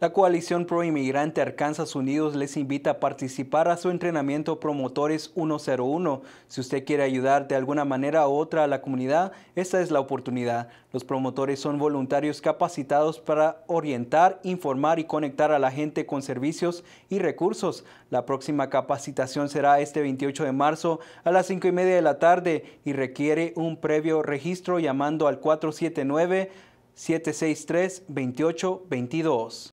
La coalición pro-inmigrante Arkansas Unidos les invita a participar a su entrenamiento Promotores 101. Si usted quiere ayudar de alguna manera u otra a la comunidad, esta es la oportunidad. Los promotores son voluntarios capacitados para orientar, informar y conectar a la gente con servicios y recursos. La próxima capacitación será este 28 de marzo a las 5 y media de la tarde y requiere un previo registro llamando al 479 763 2822